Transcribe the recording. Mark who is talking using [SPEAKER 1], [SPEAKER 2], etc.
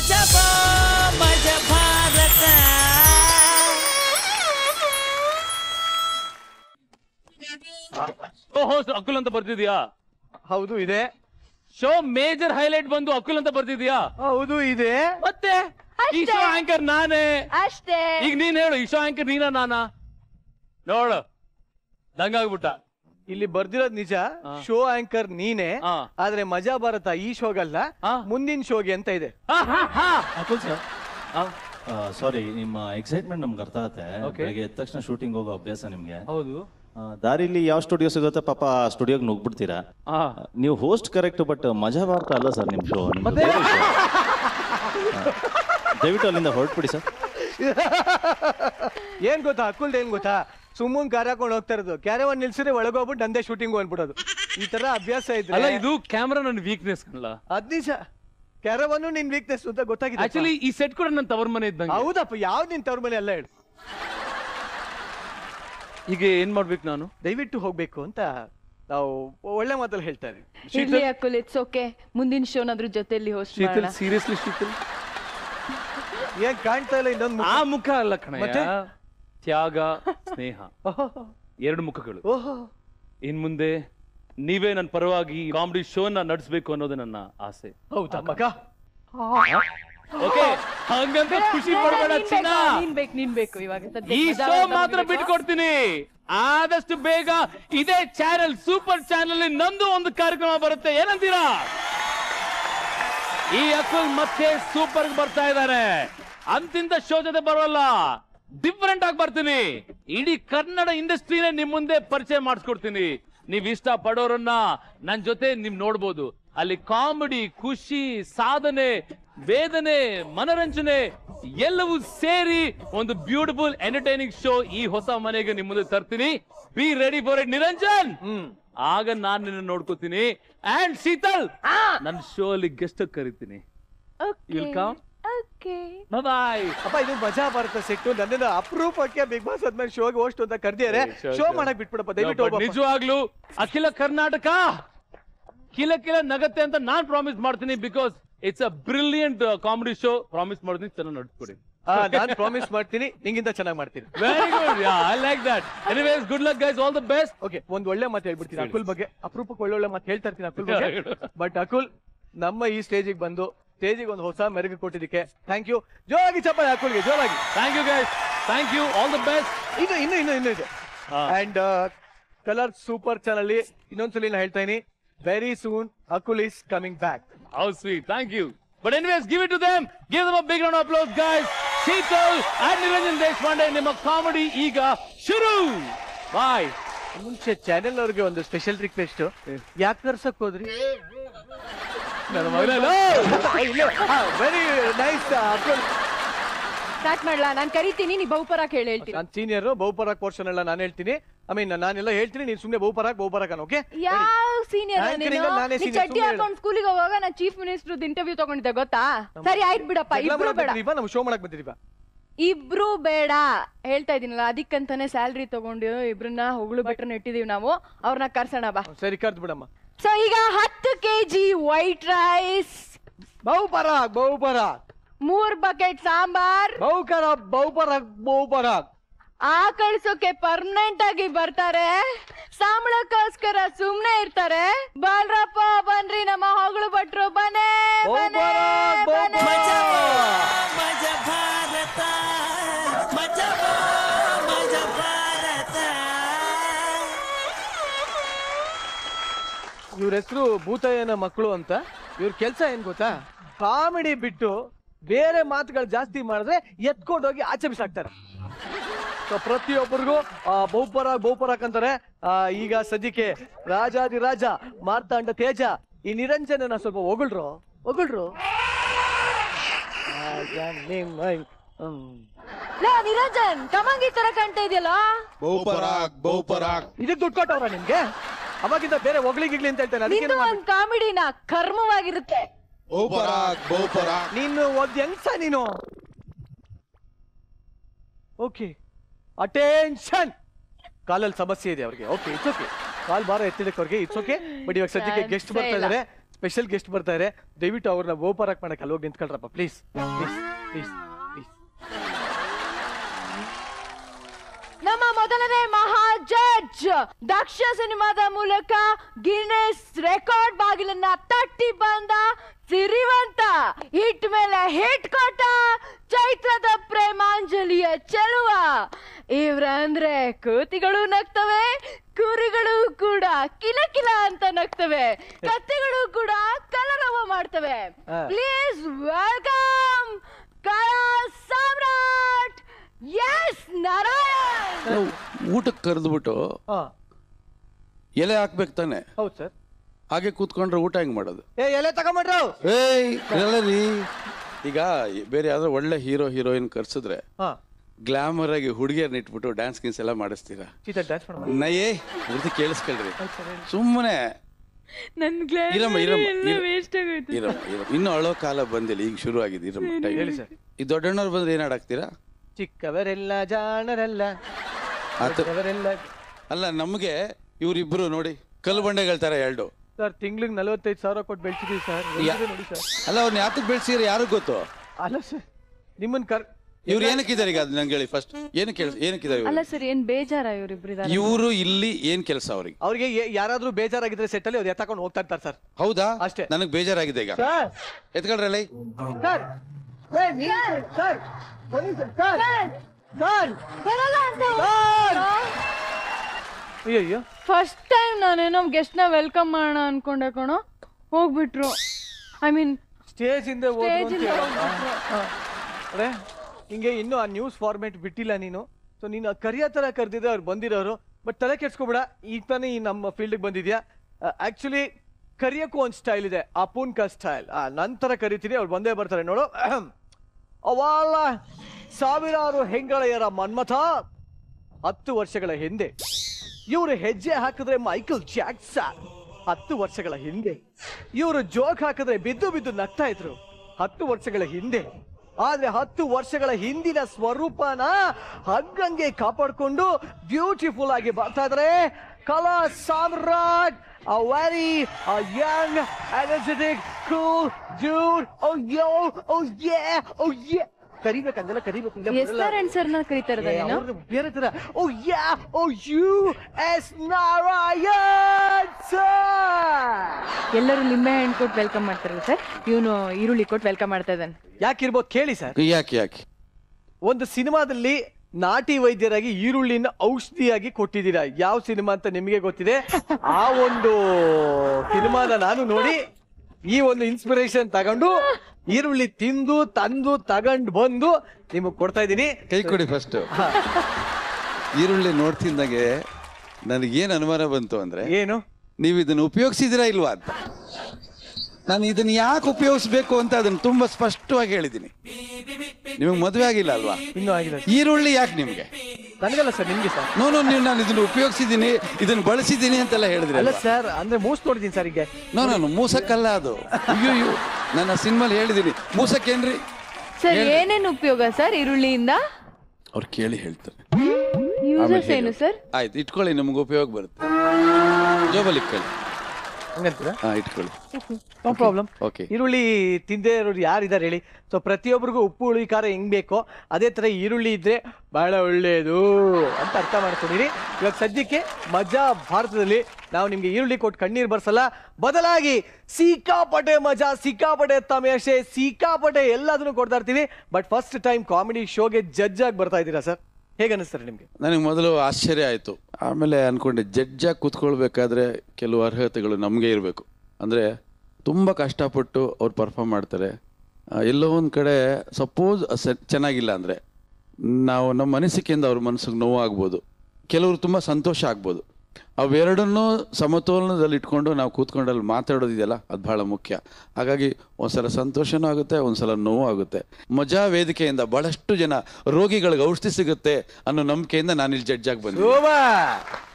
[SPEAKER 1] ಮಜಪ
[SPEAKER 2] ಅಕುಲ್ ಅಂತ ಬರ್ತಿದ್ಯಾ ಹೌದು ಇದೆ ಶೋ ಮೇಜರ್ ಹೈಲೈಟ್ ಬಂದು ಅಕುಲ್ ಅಂತ ಬರ್ತಿದ್ಯಾ ಹೌದು ಇದೆ ಮತ್ತೆ ಈ ಶೋ ಆಂಕರ್
[SPEAKER 3] ನಾನೇ
[SPEAKER 1] ಅಷ್ಟೇ ಈಗ ನೀನ್
[SPEAKER 3] ಹೇಳು ಈ ಆಂಕರ್ ನೀನಾ ನಾನಾ ನೋಡು ದಂಗಾಗ್ಬಿಟ್ಟ ಇಲ್ಲಿ ಬರ್ದಿರೋದ್ ನಿಜ ಶೋ ಆಂಕರ್ ನೀನೆ ಆದ್ರೆ ಮಜಾ ಭಾರತ ಈ ಶೋಗಲ್ಲ ಆ. ಮುಂದಿನ ಶೋಗೆ ಅಂತ ಇದೆ ಸರ್
[SPEAKER 2] ಸಾರಿ ನಿಮ್ಮ ಎಕ್ಸೈಟ್ಮೆಂಟ್ ನಮ್ಗೆ ಅರ್ಥ ಆಗುತ್ತೆ ಎದ್ದ ತಕ್ಷಣ ಶೂಟಿಂಗ್ ಹೋಗೋ ಅಭ್ಯಾಸ ನಿಮ್ಗೆ ಹೌದು ದಾರಿಲಿ ಯಾವ ಸ್ಟುಡಿಯೋ ಸಿಗುತ್ತೆ ಪಾಪ ಆ ಸ್ಟುಡಿಯೋಗೆ ನುಗ್ಬಿಡ್ತೀರಾ ನೀವು ಹೋಸ್ಟ್ ಕರೆಕ್ಟ್ ಬಟ್ ಮಜಾ ಭಾರತ ಅಲ್ಲ ಸರ್ ನಿಮ್ ಶೋ ದಯವಿಟ್ಟು ಅಲ್ಲಿಂದ ಹೊರಟ್ಬಿಡಿ ಸರ್
[SPEAKER 3] ಏನ್ ಗೊತ್ತಾ ಅಕ್ಕುಲ್ದ ಏನ್ ಗೊತ್ತಾ ಸುಮ್ಮನೆ ಕ್ಯಾರ ಹಾಕೊಂಡು ಹೋಗ್ತಾ ಇರೋದು ಕ್ಯಾರೆ ಒಂದು ನಿಲ್ಸಿದ್ರೆ ಒಳಗೋಗ್ಬಿಟ್ಟು ನಂದೇ ಶೂಟಿಂಗ್ ಅಂದ್ಬಿಡೋದು ಈ ತರ ಅಭ್ಯಾಸ ಅಲ್ಲ ಇದು ಕ್ಯಾಮ್ರಾ ನನ್ನ ವೀಕ್ನೆಸ್ ಅಲ್ಲ ಅದ್ ನಿಜ ಕ್ಯಾರವನ್ನು ನಿನ್ ವೀಕ್ನೆಸ್ ಅಂತ ಗೊತ್ತಾಗಿದೆ ಆಕ್ಚುಲಿ ಈ ಸೆಟ್ ಕೂಡ ನನ್ನ ತವರ್ ಮನೆ ಇದ್ದಂಗೆ ಹೌದಪ್ಪ ಯಾವ್ ನಿನ್ ತವರ್ ಮನೆ ಅಲ್ಲ ಹೇಳು ಈಗ ಏನ್ ಮಾಡ್ಬೇಕು ನಾನು ದಯವಿಟ್ಟು ಹೋಗ್ಬೇಕು ಅಂತ ನಾವು ಒಳ್ಳೆ ಮಾತಲ್ಲಿ ಹೇಳ್ತಾರೆ ಇರ್ಲಿ
[SPEAKER 1] ಇಟ್ಸ್ ಓಕೆ ಮುಂದಿನ ಶೋನಾದ್ರೂ ಜೊತೆಯಲ್ಲಿ ಹೋಸ್ಟ್ ಶೀತಲ್
[SPEAKER 3] ಸೀರಿಯಸ್ಲಿ ಶೀತಲ್ ಏನ್
[SPEAKER 2] ಕಾಣ್ತಾ ಇಲ್ಲ ಇನ್ನೊಂದು ಆ ಮುಖ ಅಲ್ಲ ಕಣ ತ್ಯಾಗ ಸ್ನೇಹ ಎರಡು ಮುಖಗಳು ಇನ್ ಮುಂದೆ ನೀವೇ ನನ್ನ ಪರವಾಗಿ ಕಾಮಿಡಿ ಶೋನ ನಡೆಸಬೇಕು ಅನ್ನೋದು ನನ್ನ ಆಸೆ ಹೌದಾ ಓಕೆ ಹಂಗಂತ ಖುಷಿ
[SPEAKER 1] ಈ ಶೋ ಮಾತ್ರ
[SPEAKER 2] ಬಿಟ್ಕೊಡ್ತೀನಿ ಆದಷ್ಟು ಬೇಗ ಇದೇ ಚಾನೆಲ್ ಸೂಪರ್ ಚಾನೆಲ್ ನಂದು ಒಂದು ಕಾರ್ಯಕ್ರಮ ಬರುತ್ತೆ ಏನಂತೀರಾ ಈ ಅಕ್ಕಲ್ ಮತ್ತೆ ಸೂಪರ್ ಬರ್ತಾ ಇದ್ದಾರೆ ಅಂತಿಂತ ಶೋ ಜೊತೆ ಬರೋಲ್ಲ ಡಿಫರೆಂಟ್ ಆಗಿ ಬರ್ತೀನಿ ಇಡೀ ಕನ್ನಡ ಇಂಡಸ್ಟ್ರಿನೇ ನಿಮ್ ಮುಂದೆ ಪರಿಚಯ ಮಾಡಿಸ್ಕೊಡ್ತೀನಿ ನೀವ್ ಇಷ್ಟ ಪಡೋರನ್ನ ನನ್ ಜೊತೆ ನಿಮ್ ನೋಡ್ಬೋದು ಅಲ್ಲಿ ಕಾಮಿಡಿ ಖುಷಿ ಸಾಧನೆ ವೇದನೆ ಮನರಂಜನೆ ಎಲ್ಲವೂ ಸೇರಿ ಒಂದು ಬ್ಯೂಟಿಫುಲ್ ಎಂಟರ್ಟೈನಿಂಗ್ ಶೋ ಈ ಹೊಸ ಮನೆಗೆ ನಿಮ್ ಮುಂದೆ ತರ್ತೀನಿ be ready for it Niranjan ಆಗ ನಾನ್ ನಿನ್ನ ನೋಡ್ಕೋತೀನಿ ಅಂಡ್ ಶೀತಲ್
[SPEAKER 3] ನನ್ನ ಶೋ ಅಲ್ಲಿ ಗೆಸ್ಟ್ ಕರಿತೀನಿ ವಿಲ್ ಬಾಯ್ ಇದು ಮಜಾ ಅಪರೂಪಕ್ಕೆ ಬಿಗ್ ಬಾಸ್ ಆದ್ಮೇಲೆ ಶೋಗೆ ಹೋಸ್ಟ್ ಅಂತ ಕರ್ದಿದ್ದಾರೆ ಶೋ ಮಾಡಕ್ ಬಿಟ್ಬಿಡಪ್ಪ ದಯವಿಟ್ಟು ನಿಜವಾಗ್ಲು ಅಖಿಲ ಕರ್ನಾಟಕ ಕಿಲ ಕಿಲ ನಗತ್ತೆ
[SPEAKER 2] ಅಂತ ನಾನ್ ಪ್ರಾಮಿಸ್ ಮಾಡ್ತೀನಿ because it's a brilliant comedy show promise ಮಾಡ್ತೀನಿ ಚೆನ್ನಾಗಿ ನಡ್ಸ್ಕೊಡಿ
[SPEAKER 3] ನಾನ್ ಪ್ರಾಮಿಸ್ ಮಾಡ್ತೀನಿ ನಿಂಗಿಂತ ಚೆನ್ನಾಗಿ ಮಾಡ್ತೀನಿ very good I like that anyways good luck guys all the best okay ಒಂದ್ ಒಳ್ಳೆ ಮಾತು ಹೇಳ್ಬಿಡ್ತೀನಿ ಅಕುಲ್ ಬಗ್ಗೆ ಅಪರೂಪಕ್ಕೆ ಒಳ್ಳೊಳ್ಳೆ ಮಾತು ಹೇಳ್ತಾ ಇರ್ತೀನಿ ಅಕುಲ್ ಬಟ್ ಅಕುಲ್ ನಮ್ಮ ಈ ಸ್ಟೇಜಿಗೆ ಬಂದು ತೇಜಿಗೆ ಒಂದು ಹೊಸ ಮೆರುಗು ಕೊಟ್ಟಿದ್ದಕ್ಕೆ ಥ್ಯಾಂಕ್ ಯು ಜೋರಾಗಿ ಚಪ್ಪಾಳೆ ಹಾಕೊಳ್ಳಿ ಜೋರಾಗಿ thank you guys thank you all the best ಇನ್ನು ಇನ್ನು ಇನ್ನು ಇನ್ನು ಇದೆ ಅಂಡ್ ಕಲರ್ ಸೂಪರ್ ಚಾನಲ್ ಇನ್ನೊಂದ್ಸಲಿ ನಾನು ಹೇಳ್ತಾ ಇನಿ very soon Akul is coming back how sweet thank you but anyways give it to them give them a big round applause guys Sheetal and Niranjan Deshpande ನಿಮ್ಮ ಕಾಮಿಡಿ ಈಗ ಶುರು ಬಾಯ್ ಮುಂಚೆ ಚಾನೆಲ್ ಅವ್ರಿಗೆ ಒಂದು ಸ್ಪೆಷಲ್ ರಿಕ್ವೆಸ್ಟ್ ಯಾಕೆ ತರ್ಸಕ್ ಹೋದ್ರಿ ನನ್ನ ಮಗನ ವೆರಿ ನೈಸ್
[SPEAKER 1] ಸ್ಟಾರ್ಟ್ ಮಾಡ್ಲಾ ನಾನು ಕರಿತೀನಿ ನೀ ಬಹುಪರ ಹೇಳಿ ಹೇಳ್ತೀನಿ
[SPEAKER 3] ನಾನು ಸೀನಿಯರ್ ಬಹುಪರ ಪೋರ್ಷನ್ ಎಲ್ಲ ನಾನು ಹೇಳ್ತೀನಿ ಐ ಮೀನ್ ನಾನೆಲ್ಲ ಹೇಳ್ತೀನಿ ನೀನು ಸುಮ್ಮನೆ ಬಹುಪರ ಬಹುಪರ ಓಕೆ
[SPEAKER 1] ಯಾವ ಸೀನಿಯರ್ ನೀನು ನೀ ಚಡ್ಡಿ ಹಾಕೊಂಡು ಸ್ಕೂಲಿಗೆ ಹೋಗುವಾಗ ನಾನು ಚೀಫ್ ಮಿನಿಸ್ಟರ್ ಇಂಟರ್ವ್ಯೂ ತಗೊಂಡಿದ್ದೆ ಗೊತ್ತಾ ಸರಿ ಆಯ್ತು ಬಿಡಪ್ಪ ಇಬ್ರು ಬೇಡ
[SPEAKER 3] ನಮ್ಮ ಶೋ ಮಾಡಕ್ ಬಂದಿದೀವ
[SPEAKER 1] ಇಬ್ರು ಬೇಡ ಹೇಳ್ತಾ ಇದೀನಲ್ಲ ಅದಕ್ಕಂತಾನೆ ಸ್ಯಾಲ್ರಿ ತಗೊಂಡು ಇಬ್ರನ್ನ ಹೊಗಳು ಬಟ್ರನ್ನ ಇಟ್ಟಿದೀವಿ ನಾವು ಅವ್ರನ್ನ ಕರ್ಸೋಣ ಬಾ ಸರಿ ಕರ್ದು ಬಿಡಮ್ಮ ಸೊ ಈಗ ಹತ್ತು ಕೆ ಜಿ ವೈಟ್ ರೈಸ್ ಬಹುಪರ ಬಹುಪರ ಮೂರ್ ಬಕೆಟ್ ಸಾಂಬಾರ್ ಬಹುಕರ ಬಹುಪರ ಆ ಕಳ್ಸೋಕೆ ಪರ್ಮನೆಂಟ್ ಆಗಿ ಬರ್ತಾರೆ ಸಾಂಬಳಕ್ಕೋಸ್ಕರ ಸುಮ್ನೆ ಇರ್ತಾರೆ ಬಾಲ್ರಪ್ಪ ಬನ್ರಿ ನಮ್ಮ ಹೊಗಳು ಭಟ್ರು ಬನ್ನೇ
[SPEAKER 3] ಇವ್ರ ಹೆಸರು ಭೂತಯ್ಯನ ಮಕ್ಕಳು ಅಂತ ಇವ್ರ ಕೆಲಸ ಏನ್ ಗೊತ್ತಾ ಕಾಮಿಡಿ ಬಿಟ್ಟು ಬೇರೆ ಮಾತುಗಳು ಜಾಸ್ತಿ ಮಾಡಿದ್ರೆ ಹೋಗಿ ಆಚೆ ಬಿಸಾಕ್ತಾರೆ ಸೊ ಪ್ರತಿಯೊಬ್ಬರಿಗೂ ಬಹುಪರ ಬಹುಪರಾಕ್ ಅಂತಾರೆ ಈಗ ಸದ್ಯಕ್ಕೆ ರಾಜಾದಿ ರಾಜ ಮಾರ್ತಾಂಡ ತೇಜ ಈ ನಿರಂಜನನ ಸ್ವಲ್ಪ ಹೊಗಳ್ರು ಹೊಗಳ್ರು
[SPEAKER 1] ನಿರಂಜನ್ ತಮಂಗಿ ತರ ಕಾಣ್ತಾ ಇದೆಯಲ್ಲ ಬಹುಪರಾಗ್ ಬಹುಪರಾಗ್
[SPEAKER 3] ಇದಕ್ಕೆ ದುಡ್ಡು ಕೊಟ್ಟವ್ರ ನಿಮ್ಗೆ ಅವಾಗಿಂದ ಬೇರೆ ಒಗಳಿಗಿಗ್ಲಿ ಅಂತ ಹೇಳ್ತಾನೆ ಅದಕ್ಕೆ ಒಂದು
[SPEAKER 1] ಕಾಮಿಡಿನ ಕರ್ಮವಾಗಿರುತ್ತೆ
[SPEAKER 3] ನೀನು ಒದ್ ಹೆಂಗ್ಸ ನೀನು ಓಕೆ ಅಟೆನ್ಷನ್ ಕಾಲಲ್ಲಿ ಸಮಸ್ಯೆ ಇದೆ ಅವ್ರಿಗೆ ಓಕೆ ಇಟ್ಸ್ ಓಕೆ ಕಾಲ್ ಬಾರ ಎತ್ತಿದಕ್ಕೆ ಅವ್ರಿಗೆ ಇಟ್ಸ್ ಓಕೆ ಬಟ್ ಇವಾಗ ಸದ್ಯಕ್ಕೆ ಗೆಸ್ಟ್ ಬರ್ತಾ ಇದ್ದಾರೆ ಸ್ಪೆಷಲ್ ಗೆಸ್ಟ್ ಬರ್ತಾ ಇದ್ದಾರೆ ದಯವಿಟ್ಟು ಅವ್ರನ್ನ ಹಾಕ್ ಮಾಡಕ್ಕೆ ಅಲ್ಲಿ ಹೋಗಿ ನಿಂತ್ಕೊಳ್ರಪ್ಪ ಪ್ಲೀಸ್ ಪ್ಲೀಸ್ ಪ್ಲೀಸ್
[SPEAKER 1] ಮೊದಲನೇ ಮಹಾ ಜಡ್ಜ್ ದಕ್ಷ ಸಿನಿಮಾದ ಮೂಲಕ ಗಿನ್ನೆಸ್ ರೆಕಾರ್ಡ್ ಬಾಗಿಲನ್ನ ತಟ್ಟಿ ಬಂದ ಸಿರಿವಂತ ಹಿಟ್ ಮೇಲೆ ಹಿಟ್ ಕೊಟ್ಟ ಚೈತ್ರದ ಪ್ರೇಮಾಂಜಲಿಯ ಚೆಲುವ ಇವ್ರ ಅಂದ್ರೆ ಕೋತಿಗಳು ನಗ್ತವೆ ಕುರಿಗಳು ಕೂಡ ಕಿಲ ಕಿಲ ಅಂತ ನಗ್ತವೆ ಕತ್ತೆಗಳು ಕೂಡ ಕಲರವ ಮಾಡ್ತವೆ ಪ್ಲೀಸ್ ವೆಲ್ಕಮ್
[SPEAKER 4] ಊಟಕ್ಕೆ ಕರೆದ್ಬಿಟ್ಟು ಎಲೆ ಹಾಕ್ಬೇಕು ತಾನೆ ಹೌದು ಸರ್ ಹಾಗೆ ಕೂತ್ಕೊಂಡ್ರೆ ಊಟ ಹೆಂಗ್ ಮಾಡೋದು ಎಲೆ ಈಗ ಬೇರೆ ಯಾವ್ದೋ ಒಳ್ಳೆ ಹೀರೋ ಹೀರೋಯಿನ್ ಕರ್ಸಿದ್ರೆ ಗ್ಲಾಮರ್ ಆಗಿ ಹುಡುಗಿಯರ್ನ ಇಟ್ಬಿಟ್ಟು ಡ್ಯಾನ್ಸ್ ಗಿನ್ಸ್ ಎಲ್ಲ ಮಾಡಿಸ್ತೀರಾ ನಯೇ ಇದು ಕೇಳಿಸ್ಕೊಳ್ರಿ ಸುಮ್ಮನೆ
[SPEAKER 1] ಇರಮ್ಮ ಇರಮ್ಮ
[SPEAKER 4] ಇನ್ನು ಅಳೋ ಕಾಲ ಬಂದಿಲ್ಲ ಈಗ ಶುರು ಆಗಿದೆ ಈ ದೊಡ್ಡಣ್ಣವ್ರು ಬಂದ್ರೆ ಏನ್ ಆಡಾಕ್ತೀರಾ
[SPEAKER 3] ಚಿಕ್ಕವರೆಲ್ಲ ಜಾಣರಲ್ಲ
[SPEAKER 4] ಅಲ್ಲ ನಮ್ಗೆ ಇವ್ರಿಬ್ರು ನೋಡಿ ಕಲ್ಲು ಬಂಡೆ ಹೇಳ್ತಾರೆ ಎರಡು
[SPEAKER 3] ಸರ್ ತಿಂಗ್ಳಿಗೆ ನಲವತ್ತೈದು ಸಾವಿರ ಕೊಟ್ಟು ಬೆಳ್ಸಿದೀವಿ ಸರ್ ನೋಡಿ
[SPEAKER 4] ಅಲ್ಲ ಅವ್ರನ್ನ ಯಾತಕ್ಕೆ ಬೆಳೆಸಿದ್ರೆ ಯಾರು ಗೊತ್ತು
[SPEAKER 3] ಅಲ್ಲ ಸರ್ ನಿಮ್ಮನ್ ಕರ್
[SPEAKER 4] ಇವ್ರು ಏನಕ್ಕಿದ್ದಾರೆ ಈಗ ಅದು ನಂಗೆ ಹೇಳಿ ಫಸ್ಟ್ ಏನಕ್ಕೆ ಹೇಳಿ- ಏನಕ್ಕಿದ್ದಾರೆ ಇವ್ರು ಅಲ್ಲ
[SPEAKER 1] ಸರ್ ಏನ್ ಬೇಜಾರ ಇವ್ರಿಬ್ರು
[SPEAKER 4] ಇವರು ಇಲ್ಲಿ ಏನ್ ಕೆಲಸ ಅವ್ರಿಗೆ
[SPEAKER 3] ಅವ್ರಿಗೆ ಯಾರಾದ್ರೂ ಬೇಜಾರಾಗಿದ್ರೆ ಸೆಟ್ ಅಲ್ಲಿ ಅವ್ರು ಎತ್ತಾಕೊಂಡು ಹೋಗ್ತಾ ಇರ್ತಾರೆ ಸರ್ ಹೌದಾ ಅಷ್ಟೇ. ನನಗೆ
[SPEAKER 4] ಬೇಜಾರಾಗಿದೆ ಈಗ ಸರ್ ಎತ್ಕೊಳ್ರಲ್ಲ
[SPEAKER 3] ಸರ್ ಸರ್
[SPEAKER 1] ಸರ್ ಡೋನ್ ಬರಲ್ಲ ಅಯ್ಯೋ ಅಯ್ಯಯ್ಯೋ ಫಸ್ಟ್ ಟೈಮ್ ನಾನೇನೋ ಗೆಸ್ಟ್ನ ವೆಲ್ಕಮ್ ಮಾಡೋಣ ಅನ್ಕೊಂಡೆ ಕಣೋ ಹೋಗ್ಬಿಟ್ರು ಐ ಮೀನ್ ಸ್ಟೇಜ್ ಇಂದ ಸ್ಟೇಜ್
[SPEAKER 3] ಅರೆ ಹಿಂಗೆ ಇನ್ನು ಆ ನ್ಯೂಸ್ ಫಾರ್ಮ್ಯಾಟ್ ಬಿಟ್ಟಿಲ್ಲ ನೀನು ಸೊ ನೀನು ಕರಿಯೋ ಥರ ಕರೆದಿದ್ದೆ ಅವ್ರು ಬಂದಿರೋರು ಬಟ್ ತಲೆ ಕೆಡ್ಸ್ಕೊಬೇಡ ಈಗ ತಾನೇ ಈ ನಮ್ಮ ಫೀಲ್ಡ್ಗೆ ಬಂದಿದ್ಯಾ ಆ್ಯಕ್ಚುಲಿ ಕರಿಯಕ್ಕೂ ಒಂದು ಸ್ಟೈಲ್ ಇದೆ ಕ ಸ್ಟೈಲ್ ಆ ನಂತರ ಕರಿತೀನಿ ಅವ್ರು ಬಂದೇ ಬರ್ತಾರೆ ನೋಡು ಅವಲ್ಲ ಸಾವಿರಾರು ಹೆಂಗಳೆಯರ ಮನ್ಮಥ ಹತ್ತು ವರ್ಷಗಳ ಹಿಂದೆ ಇವರು ಹೆಜ್ಜೆ ಹಾಕಿದ್ರೆ ಮೈಕಲ್ ಜಾಕ್ಸನ್ ಹತ್ತು ವರ್ಷಗಳ ಹಿಂದೆ ಇವರು ಜೋಕ್ ಹಾಕಿದ್ರೆ ಬಿದ್ದು ಬಿದ್ದು ನಗ್ತಾ ಇದ್ರು ಹತ್ತು ವರ್ಷಗಳ ಹಿಂದೆ ಆದ್ರೆ ಹತ್ತು ವರ್ಷಗಳ ಹಿಂದಿನ ಸ್ವರೂಪನ ಹಗ್ಗಂಗೆ ಕಾಪಾಡಿಕೊಂಡು ಬ್ಯೂಟಿಫುಲ್ ಆಗಿ ಬರ್ತಾ ಇದ್ರೆ Kala Samrat uh very uh young cool cool dude. Oh yo, oh, oh, ಕರಿಬೇಕಂದಲ್ಲ
[SPEAKER 1] ಕರಿಬೇಕು ಅಂಡ್ ಸರ್ ಬೇರೆ ತರ ಓ ಎಸ್ ನಾರಾಯಣ್ ಸರ್ ಎಲ್ಲರೂ ನಿಮ್ಮೆ ಹಣ್ಣು ಕೊಟ್ಟು ವೆಲ್ಕಮ್ ಮಾಡ್ತಾರಲ್ಲ ಸರ್ ಇವನು ಈರುಳ್ಳಿ ಕೊಟ್ಟು ವೆಲ್ಕಮ್ ಮಾಡ್ತಾ ಇದ್ದಾನೆ
[SPEAKER 3] ಯಾಕೆ ಯಾಕಿರ್ಬೋದು ಕೇಳಿ ಸರ್ ಯಾಕೆ ಯಾಕೆ ಒಂದು ಸಿನಿಮಾದಲ್ಲಿ ನಾಟಿ ವೈದ್ಯರಾಗಿ ಈರುಳ್ಳಿನ ಔಷಧಿಯಾಗಿ ಕೊಟ್ಟಿದ್ದೀರಾ ಯಾವ ಸಿನಿಮಾ ಅಂತ ನಿಮಗೆ ಗೊತ್ತಿದೆ ಆ ಒಂದು ಸಿನಿಮಾನ ನಾನು ನೋಡಿ ಈ ಒಂದು ಇನ್ಸ್ಪಿರೇಷನ್ ತಗೊಂಡು ಈರುಳ್ಳಿ ತಿಂದು ತಂದು ತಗೊಂಡು ಬಂದು ನಿಮಗೆ
[SPEAKER 4] ಕೊಡ್ತಾ ಇದ್ದೀನಿ ಕೈ ಕೊಡಿ ಫಸ್ಟ್ ಈರುಳ್ಳಿ ನೋಡ್ತಿದ್ದಂಗೆ ನನಗೇನು ಅನುಮಾನ ಬಂತು ಅಂದ್ರೆ ಏನು ನೀವು ಇದನ್ನು ಉಪಯೋಗಿಸಿದಿರಾ ಇಲ್ವಾ ಅಂತ ನಾನು ಇದನ್ನ ಯಾಕೆ ಉಪಯೋಗಿಸ್ಬೇಕು ಅಂತ ಅದನ್ನು ತುಂಬಾ ಸ್ಪಷ್ಟವಾಗಿ ಹೇಳಿದ್ದೀನಿ ನಿಮಗೆ ಮದುವೆ ಆಗಿಲ್ಲ ಅಲ್ವಾ ಇನ್ನೂ ಈರುಳ್ಳಿ ಯಾಕೆ ನಿಮಗೆ ನನಗಲ್ಲ ಸರ್ ನಿಮ್ಗೆ ಸರ್ ನೋ ನೋ ನೀವು ನಾನು ಇದನ್ನು ಉಪಯೋಗಿಸಿದ್ದೀನಿ ಇದನ್ನು ಬಳಸಿದ್ದೀನಿ ಅಂತೆಲ್ಲ ಹೇಳಿದ್ರೆ ಅಲ್ಲ
[SPEAKER 3] ಸರ್ ಅಂದ್ರೆ ಮೂಸ್ ನೋಡಿದೀನಿ ಸರ್ ಈಗ
[SPEAKER 4] ನೋ ನಾನು ಮೂಸಕ್ಕಲ್ಲ ಅದು ಅಯ್ಯೋ ಅಯ್ಯೋ ನನ್ನ ಸಿನಿಮಾಲಿ ಹೇಳಿದ್ದೀನಿ ಮೂಸಕ್ಕೇನ್ರಿ
[SPEAKER 1] ಸರ್ ಏನೇನು ಉಪಯೋಗ ಸರ್ ಈರುಳ್ಳಿಯಿಂದ
[SPEAKER 4] ಅವ್ರು ಕೇಳಿ ಹೇಳ್ತಾರೆ ಏನು ಸರ್ ಆಯ್ತು ಇಟ್ಕೊಳ್ಳಿ ನಿಮ್ಗೆ ಉಪಯೋಗ ಬರುತ್ತೆ ಜೋಬಲ್ಲಿ ಇಟ್ಕೊಳ್ಳಿ
[SPEAKER 3] ಪ್ರಾಬ್ಲಮ್ ಓಕೆ ಈರುಳ್ಳಿ ತಿಂದೇ ಇರೋರು ಯಾರಿದ್ದಾರೆ ಹೇಳಿ ಸೊ ಪ್ರತಿಯೊಬ್ಬರಿಗೂ ಉಪ್ಪು ಹುಳಿ ಖಾರ ಹೆಂಗ್ ಬೇಕೋ ಅದೇ ತರ ಈರುಳ್ಳಿ ಇದ್ರೆ ಬಹಳ ಒಳ್ಳೆಯದು ಅಂತ ಅರ್ಥ ಮಾಡ್ಕೊಂಡಿರಿ ಇವಾಗ ಸದ್ಯಕ್ಕೆ ಮಜಾ ಭಾರತದಲ್ಲಿ ನಾವು ನಿಮಗೆ ಈರುಳ್ಳಿ ಕೊಟ್ಟು ಕಣ್ಣೀರು ಬರ್ಸಲ್ಲ ಬದಲಾಗಿ ಸಿಕ್ಕಾಪಟೆ ಮಜಾ ಸಿಕ್ಕಾಪಟೆ ತಮೇಶೆ ಸಿಕ್ಕಾಪಟೆ ಎಲ್ಲದನ್ನು ಕೊಡ್ತಾ ಇರ್ತೀವಿ ಬಟ್ ಫಸ್ಟ್ ಟೈಮ್ ಕಾಮಿಡಿ ಶೋಗೆ ಜಡ್ಜ್ ಆಗಿ ಬರ್ತಾ ಇದ್ದೀರಾ ಸರ್ ಹೇಗೆ ಅನಿಸ್ತಾರೆ ನಿಮಗೆ
[SPEAKER 4] ನನಗೆ ಮೊದಲು ಆಶ್ಚರ್ಯ ಆಯಿತು ಆಮೇಲೆ ಅಂದ್ಕೊಂಡೆ ಜಡ್ಜಾಗಿ ಕೂತ್ಕೊಳ್ಬೇಕಾದ್ರೆ ಕೆಲವು ಅರ್ಹತೆಗಳು ನಮಗೆ ಇರಬೇಕು ಅಂದರೆ ತುಂಬ ಕಷ್ಟಪಟ್ಟು ಅವ್ರು ಪರ್ಫಾರ್ಮ್ ಮಾಡ್ತಾರೆ ಎಲ್ಲೋ ಒಂದು ಕಡೆ ಸಪೋಸ್ ಚೆನ್ನಾಗಿಲ್ಲ ಅಂದರೆ ನಾವು ನಮ್ಮ ಮನಸ್ಸಿಕೆಯಿಂದ ಅವ್ರ ಮನಸ್ಸಿಗೆ ಆಗ್ಬೋದು ಕೆಲವರು ತುಂಬ ಸಂತೋಷ ಆಗ್ಬೋದು ಅವೆರಡನ್ನೂ ಸಮತೋಲನದಲ್ಲಿಟ್ಕೊಂಡು ನಾವು ಕೂತ್ಕೊಂಡಲ್ಲಿ ಮಾತಾಡೋದಿದೆಯಲ್ಲ ಅದು ಬಹಳ ಮುಖ್ಯ ಹಾಗಾಗಿ ಒಂದ್ಸಲ ಸಂತೋಷನೂ ಆಗುತ್ತೆ ಒಂದ್ಸಲ ನೋವು ಆಗುತ್ತೆ ಮಜಾ ವೇದಿಕೆಯಿಂದ ಬಹಳಷ್ಟು ಜನ ರೋಗಿಗಳಿಗೆ ಔಷಧಿ ಸಿಗುತ್ತೆ ಅನ್ನೋ ನಂಬಿಕೆಯಿಂದ ನಾನಿಲ್ಲಿ ಆಗಿ ಬಂದೆ